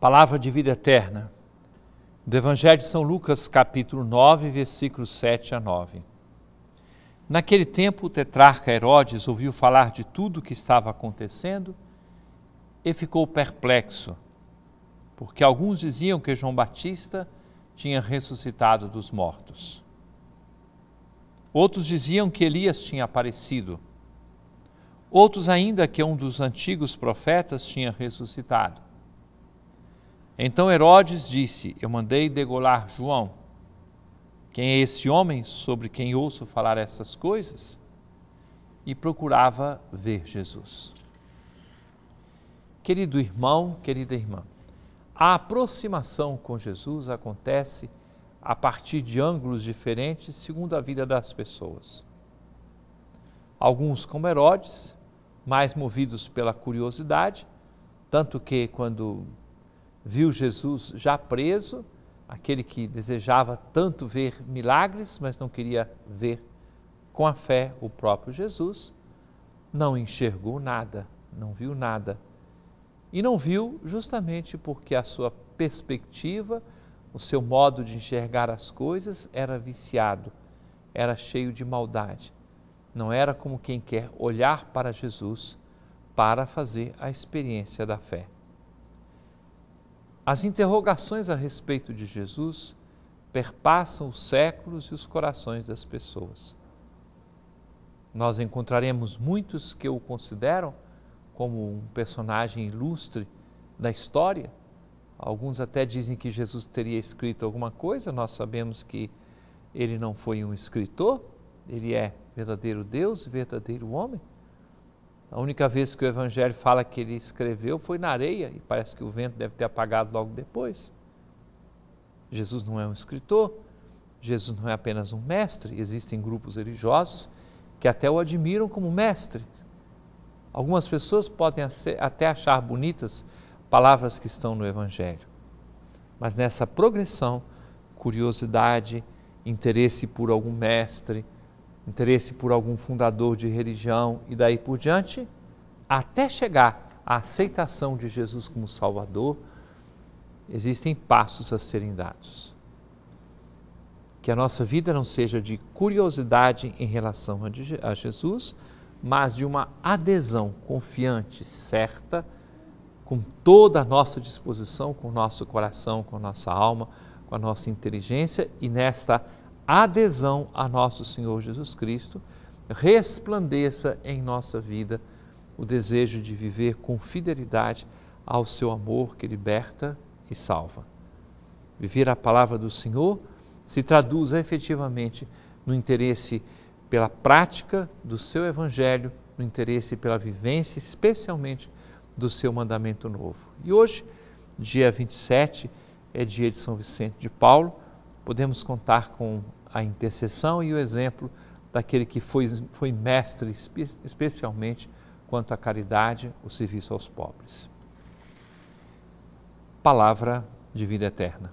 Palavra de vida eterna. Do Evangelho de São Lucas, capítulo 9, versículos 7 a 9. Naquele tempo, o tetrarca Herodes ouviu falar de tudo o que estava acontecendo e ficou perplexo, porque alguns diziam que João Batista tinha ressuscitado dos mortos. Outros diziam que Elias tinha aparecido. Outros ainda que um dos antigos profetas tinha ressuscitado. Então Herodes disse: Eu mandei degolar João. Quem é esse homem sobre quem ouço falar essas coisas? E procurava ver Jesus. Querido irmão, querida irmã, a aproximação com Jesus acontece a partir de ângulos diferentes segundo a vida das pessoas. Alguns, como Herodes, mais movidos pela curiosidade, tanto que quando viu Jesus já preso, aquele que desejava tanto ver milagres, mas não queria ver com a fé o próprio Jesus, não enxergou nada, não viu nada. E não viu justamente porque a sua perspectiva, o seu modo de enxergar as coisas era viciado, era cheio de maldade. Não era como quem quer olhar para Jesus para fazer a experiência da fé. As interrogações a respeito de Jesus perpassam os séculos e os corações das pessoas. Nós encontraremos muitos que o consideram como um personagem ilustre da história. Alguns até dizem que Jesus teria escrito alguma coisa, nós sabemos que ele não foi um escritor, ele é verdadeiro Deus, verdadeiro homem. A única vez que o Evangelho fala que ele escreveu foi na areia, e parece que o vento deve ter apagado logo depois. Jesus não é um escritor, Jesus não é apenas um mestre, existem grupos religiosos que até o admiram como mestre. Algumas pessoas podem até achar bonitas palavras que estão no Evangelho, mas nessa progressão, curiosidade, interesse por algum mestre, interesse por algum fundador de religião e daí por diante, até chegar à aceitação de Jesus como Salvador, existem passos a serem dados. Que a nossa vida não seja de curiosidade em relação a Jesus, mas de uma adesão confiante, certa, com toda a nossa disposição, com o nosso coração, com a nossa alma, com a nossa inteligência e nesta adesão a nosso Senhor Jesus Cristo, resplandeça em nossa vida o desejo de viver com fidelidade ao seu amor que liberta e salva. Viver a palavra do Senhor se traduz efetivamente no interesse pela prática do seu evangelho, no interesse pela vivência, especialmente do seu mandamento novo. E hoje, dia 27, é dia de São Vicente de Paulo, podemos contar com a intercessão e o exemplo daquele que foi, foi mestre, especialmente quanto à caridade, o serviço aos pobres. Palavra de vida eterna.